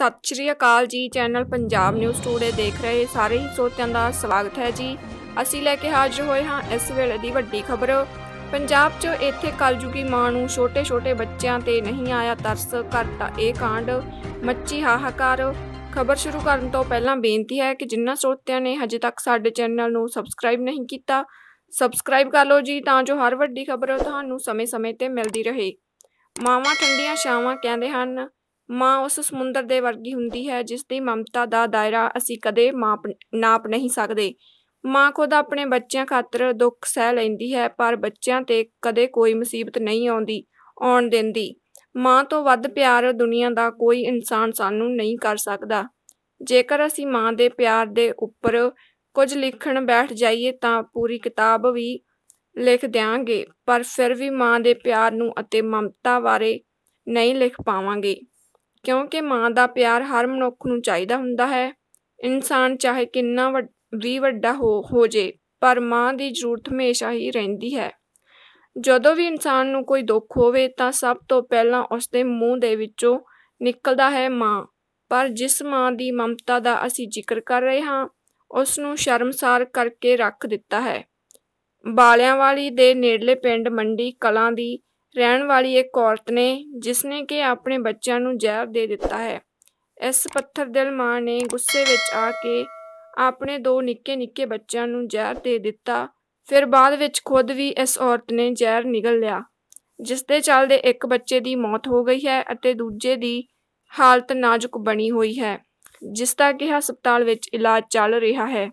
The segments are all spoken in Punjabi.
ਸਤਿ ਸ਼੍ਰੀ ਅਕਾਲ ਜੀ ਚੈਨਲ ਪੰਜਾਬ ਨਿਊਜ਼ ਟੂਡੇ ਦੇਖ ਰਹੇ ਸਾਰੇ ਸੋਤਿਆਂ ਦਾ ਸਵਾਗਤ ਹੈ ਜੀ ਅਸੀਂ ਲੈ ਕੇ ਹਾਜ਼ਰ ਹੋਏ ਹਾਂ ਇਸ ਵੇਲੇ ਦੀ ਵੱਡੀ ਖਬਰ ਪੰਜਾਬ 'ਚ ਇੱਥੇ ਜੁਗੀ ਮਾਂ ਨੂੰ ਛੋਟੇ-ਛੋਟੇ ਬੱਚਿਆਂ ਤੇ ਨਹੀਂ ਆਇਆ ਤਰਸ ਕਰਤਾ ਇਹ ਕਾਂਡ ਮੱਚੀ ਹਾਹਾਕਾਰ ਖਬਰ ਸ਼ੁਰੂ ਕਰਨ ਤੋਂ ਪਹਿਲਾਂ ਬੇਨਤੀ ਹੈ ਕਿ ਜਿਨ੍ਹਾਂ ਸੋਤਿਆਂ ਨੇ ਹਜੇ ਤੱਕ ਸਾਡੇ ਚੈਨਲ ਨੂੰ ਸਬਸਕ੍ਰਾਈਬ ਨਹੀਂ ਕੀਤਾ ਸਬਸਕ੍ਰਾਈਬ ਕਰ ਲਓ ਜੀ ਤਾਂ ਜੋ ਹਰ ਵੱਡੀ ਖਬਰ ਤੁਹਾਨੂੰ ਸਮੇਂ-ਸਮੇਂ ਤੇ ਮਿਲਦੀ ਰਹੇ ਮਾਵਾਂ ਠੰਡੀਆਂ ਛਾਵਾਂ ਕਹਿੰਦੇ ਹਨ ਮਾਂ ਉਸ ਸਮੁੰਦਰ ਦੇ ਵਰਗੀ ਹੁੰਦੀ ਹੈ ਜਿਸ ਦੀ ਮਮਤਾ ਦਾ ਦਾਇਰਾ ਅਸੀਂ ਕਦੇ ਮਾਪ ਨਾਪ ਨਹੀਂ ਸਕਦੇ ਮਾਂ ਖੁਦ ਆਪਣੇ ਬੱਚਿਆਂ ਖਾਤਰ ਦੁੱਖ ਸਹਿ ਲੈਂਦੀ ਹੈ ਪਰ ਬੱਚਿਆਂ ਤੇ ਕਦੇ ਕੋਈ ਮੁਸੀਬਤ ਨਹੀਂ ਆਉਂਦੀ ਆਉਣ ਦਿੰਦੀ ਮਾਂ ਤੋਂ ਵੱਧ ਪਿਆਰ ਦੁਨੀਆ ਦਾ ਕੋਈ ਇਨਸਾਨ ਸਾਨੂੰ ਨਹੀਂ ਕਰ ਸਕਦਾ ਜੇਕਰ ਅਸੀਂ ਮਾਂ ਦੇ ਪਿਆਰ ਦੇ ਉੱਪਰ ਕੁਝ ਲਿਖਣ ਬੈਠ ਜਾਈਏ ਤਾਂ ਪੂਰੀ ਕਿਤਾਬ ਵੀ ਲਿਖ ਦਿਆਂਗੇ ਪਰ ਫਿਰ ਵੀ ਮਾਂ ਦੇ ਪਿਆਰ ਨੂੰ ਅਤੇ ਮਮਤਾ ਬਾਰੇ ਨਹੀਂ ਲਿਖ ਪਾਵਾਂਗੇ ਕਿਉਂਕਿ ਮਾਂ ਦਾ ਪਿਆਰ ਹਰ ਮਨੁੱਖ ਨੂੰ ਚਾਹੀਦਾ ਹੁੰਦਾ ਹੈ ਇਨਸਾਨ ਚਾਹੇ ਕਿੰਨਾ ਵੀ ਵੱਡਾ ਹੋ ਹੋ ਜੇ ਪਰ ਮਾਂ ਦੀ ਜ਼ਰੂਰਤ ਹਮੇਸ਼ਾ ਹੀ ਰਹਿੰਦੀ ਹੈ ਜਦੋਂ ਵੀ ਇਨਸਾਨ ਨੂੰ ਕੋਈ ਦੁੱਖ ਹੋਵੇ ਤਾਂ ਸਭ ਤੋਂ ਪਹਿਲਾਂ ਉਸ ਦੇ ਮੂੰਹ ਦੇ ਵਿੱਚੋਂ ਨਿਕਲਦਾ ਹੈ ਮਾਂ ਪਰ ਜਿਸ ਮਾਂ ਦੀ ਮਮਤਾ ਦਾ ਅਸੀਂ ਜ਼ਿਕਰ ਕਰ ਰਹੇ ਹਾਂ ਉਸ ਨੂੰ ਸ਼ਰਮਸਾਰ ਕਰਕੇ ਰੱਖ ਦਿੱਤਾ ਹੈ ਬਾਲਿਆਂ ਵਾਲੀ ਦੇ ਨੇੜਲੇ ਪਿੰਡ ਮੰਡੀ ਕਲਾਂ ਦੀ ਰਹਿਣ ਵਾਲੀ ਇੱਕ ਔਰਤ ਨੇ ਜਿਸ ਨੇ ਕਿ ਆਪਣੇ ਬੱਚਿਆਂ ਨੂੰ ਜ਼ਹਿਰ ਦੇ ਦਿੱਤਾ ਹੈ ਇਸ ਪੱਥਰਦਿਲ ਮਾਂ ਨੇ ਗੁੱਸੇ ਵਿੱਚ ਆ ਕੇ ਆਪਣੇ ਦੋ ਨਿੱਕੇ-ਨਿੱਕੇ ਬੱਚਿਆਂ ਨੂੰ ਜ਼ਹਿਰ ਦੇ ਦਿੱਤਾ ਫਿਰ ਬਾਅਦ ਵਿੱਚ ਖੁਦ ਵੀ ਇਸ ਔਰਤ ਨੇ ਜ਼ਹਿਰ ਨਿਗਲ ਲਿਆ ਜਿਸ ਦੇ ਚੱਲਦੇ ਇੱਕ ਬੱਚੇ ਦੀ ਮੌਤ ਹੋ ਗਈ ਹੈ ਅਤੇ ਦੂਜੇ ਦੀ ਹਾਲਤ ਨਾਜ਼ੁਕ ਬਣੀ ਹੋਈ ਹੈ ਜਿਸ ਦਾ ਕਿ ਹਸਪਤਾਲ ਵਿੱਚ ਇਲਾਜ ਚੱਲ ਰਿਹਾ ਹੈ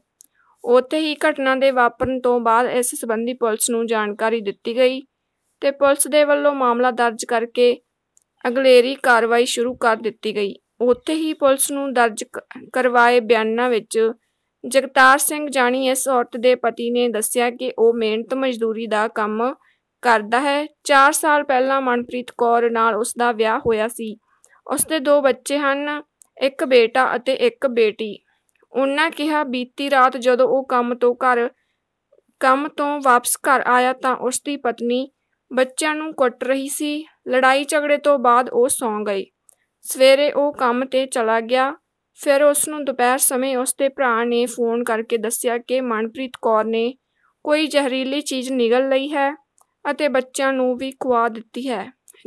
ਉੱਥੇ ਹੀ ਘਟਨਾ ਦੇ ਵਾਪਰਨ ਤੋਂ ਬਾਅਦ ਇਸ ਸੰਬੰਧੀ ਪੁਲਿਸ ਨੂੰ ਜਾਣਕਾਰੀ ਦਿੱਤੀ ਗਈ ਤੇ ਪੁਲਿਸ ਦੇ ਵੱਲੋਂ ਮਾਮਲਾ ਦਰਜ ਕਰਕੇ ਅਗਲੇਰੀ ਕਾਰਵਾਈ ਸ਼ੁਰੂ ਕਰ ਦਿੱਤੀ ਗਈ ਉੱਥੇ ਹੀ ਪੁਲਿਸ ਨੂੰ ਦਰਜ ਕਰਵਾਏ ਬਿਆਨਾਂ ਵਿੱਚ ਜਗਤਾਰ ਸਿੰਘ ਜਾਣੀ ਇਸ ਔਰਤ ਦੇ ਪਤੀ ਨੇ ਦੱਸਿਆ ਕਿ ਉਹ ਮਿਹਨਤ ਮਜ਼ਦੂਰੀ ਦਾ ਕੰਮ ਕਰਦਾ ਹੈ 4 ਸਾਲ ਪਹਿਲਾਂ ਮਨਪ੍ਰੀਤ ਕੌਰ ਨਾਲ ਉਸ ਦਾ ਵਿਆਹ ਹੋਇਆ ਸੀ ਉਸ ਦੇ ਦੋ ਬੱਚੇ ਹਨ ਇੱਕ ਬੇਟਾ ਅਤੇ ਇੱਕ ਬੇਟੀ ਉਹਨਾਂ ਕਿਹਾ ਬੀਤੀ ਰਾਤ ਜਦੋਂ ਉਹ ਕੰਮ ਤੋਂ ਘਰ ਕੰਮ ਤੋਂ ਵਾਪਸ ਘਰ ਆਇਆ ਤਾਂ ਉਸ ਦੀ ਪਤਨੀ ਬੱਚਿਆਂ ਨੂੰ ਕੁੱਟ ਰਹੀ ਸੀ ਲੜਾਈ ਝਗੜੇ ਤੋਂ ਬਾਅਦ ਉਹ ਸੌਂ ਗਈ ਸਵੇਰੇ ਉਹ ਕੰਮ ਤੇ ਚਲਾ ਗਿਆ ਫਿਰ ਉਸ ਨੂੰ ਦੁਪਹਿਰ ਸਮੇਂ ਉਸ ਦੇ ਭਰਾ ਨੇ ਫੋਨ ਕਰਕੇ ਦੱਸਿਆ ਕਿ ਮਨਪ੍ਰੀਤ ਕੌਰ ਨੇ ਕੋਈ ਜ਼ਹਿਰੀਲੀ ਚੀਜ਼ ਨਿਗਲ ਲਈ ਹੈ ਅਤੇ ਬੱਚਿਆਂ ਨੂੰ ਵੀ ਖਵਾ ਦਿੱਤੀ ਹੈ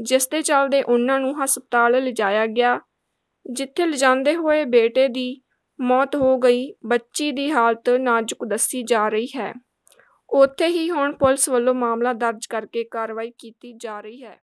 ਜਿਸ ਦੇ ਚੱਲਦੇ ਉਹਨਾਂ ਨੂੰ ਹਸਪਤਾਲ ਲਿਜਾਇਆ ਗਿਆ ਜਿੱਥੇ ਲਿਜਾਂਦੇ ਹੋਏ ਬੇਟੇ ਦੀ ਮੌਤ ਹੋ ਗਈ ਬੱਚੀ ਦੀ ਹਾਲਤ ਨਾਜ਼ੁਕ ਦੱਸੀ ਜਾ ਰਹੀ ਹੈ ਉੱਥੇ ਹੀ ਹੁਣ ਪੁਲਿਸ ਵੱਲੋਂ ਮਾਮਲਾ ਦਰਜ ਕਰਕੇ ਕਾਰਵਾਈ ਕੀਤੀ ਜਾ ਰਹੀ ਹੈ